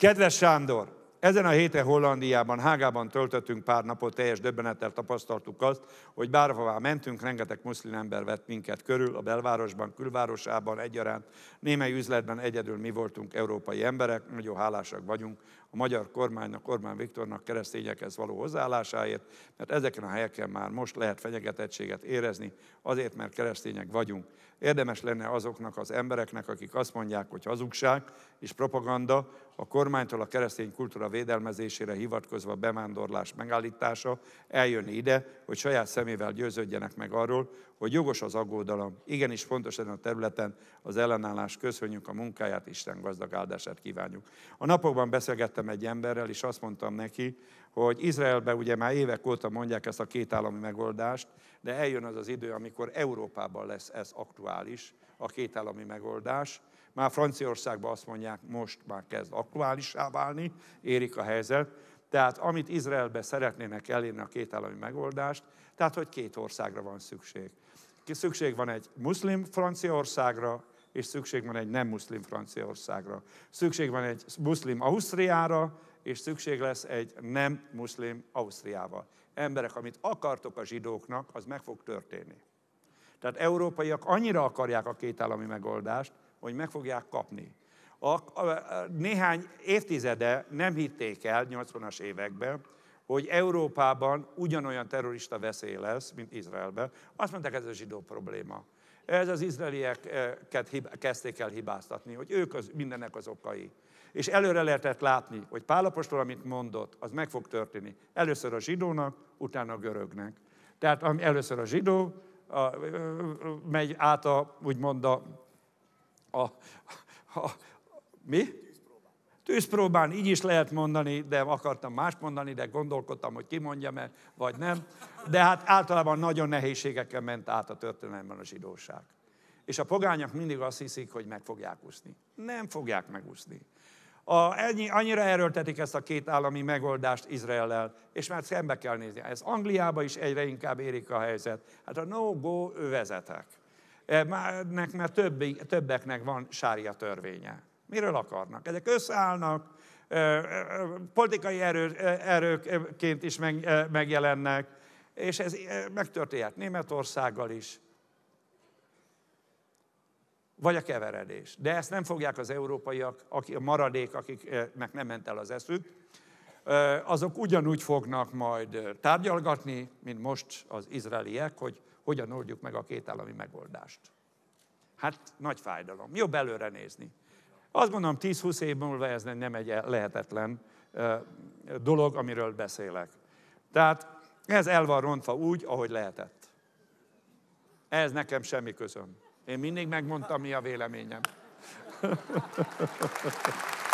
Kedves Sándor, ezen a héten Hollandiában, Hágában töltöttünk pár napot, teljes döbbenettel tapasztaltuk azt, hogy bárhová mentünk, rengeteg muszlim ember vett minket körül, a belvárosban, külvárosában egyaránt, némely üzletben egyedül mi voltunk európai emberek, nagyon hálásak vagyunk a magyar kormánynak, Orbán Viktornak keresztényekhez való hozzáállásáért, mert ezeken a helyeken már most lehet fenyegetettséget érezni, azért, mert keresztények vagyunk. Érdemes lenne azoknak az embereknek, akik azt mondják, hogy hazugság és propaganda, a kormánytól a keresztény kultúra védelmezésére hivatkozva bevándorlás megállítása eljönni ide, hogy saját szemével győződjenek meg arról, hogy jogos az aggodalom. Igenis fontos ezen a területen az ellenállás, köszönjük a munkáját, Isten gazdag áldását kívánjuk. A napokban beszélgettem egy emberrel, és azt mondtam neki, hogy Izraelben ugye már évek óta mondják ezt a kétállami megoldást, de eljön az az idő, amikor Európában lesz ez aktuális, a kétállami megoldás. Már Franciaországban azt mondják, most már kezd aktuálisá válni, érik a helyzet. Tehát amit Izraelbe szeretnének elérni a kétállami megoldást, tehát hogy két országra van szükség. Szükség van egy muszlim Franciaországra, és szükség van egy nem muszlim Franciaországra. Szükség van egy muszlim Ausztriára, és szükség lesz egy nem muszlim Ausztriával. Emberek, amit akartok a zsidóknak, az meg fog történni. Tehát európaiak annyira akarják a kétállami megoldást, hogy meg fogják kapni. A, a, a, néhány évtizede nem hitték el, 80-as években, hogy Európában ugyanolyan terrorista veszély lesz, mint Izraelben. Azt mondták, ez a zsidó probléma. Ez az izraelieket hib- kezdték el hibáztatni, hogy ők az, mindennek az okai. És előre lehetett látni, hogy Pálapostól, amit mondott, az meg fog történni. Először a zsidónak, utána a görögnek. Tehát először a zsidó a, a, megy át a, úgymond a, a, a, a mi? Tűzpróbán így is lehet mondani, de akartam más mondani, de gondolkodtam, hogy kimondjam-e, vagy nem. De hát általában nagyon nehézségekkel ment át a történelemben a zsidóság. És a pogányok mindig azt hiszik, hogy meg fogják úszni. Nem fogják megúszni. A, ennyi, annyira erőltetik ezt a két állami megoldást Izraellel, és már szembe kell nézni. Ez Angliába is egyre inkább érik a helyzet. Hát a no-go övezetek. E, már, mert többi, többeknek van sárja törvénye. Miről akarnak? Ezek összeállnak, politikai erő, erőként is meg, megjelennek, és ez megtörténhet Németországgal is, vagy a keveredés. De ezt nem fogják az európaiak, akik, a maradék, akiknek nem ment el az eszük, azok ugyanúgy fognak majd tárgyalgatni, mint most az izraeliek, hogy hogyan oldjuk meg a két állami megoldást. Hát nagy fájdalom. Jobb előre nézni. Azt mondom, 10-20 év múlva ez nem egy e- lehetetlen dolog, amiről beszélek. Tehát ez el van rontva úgy, ahogy lehetett. Ez nekem semmi közöm. Én mindig megmondtam, mi a véleményem.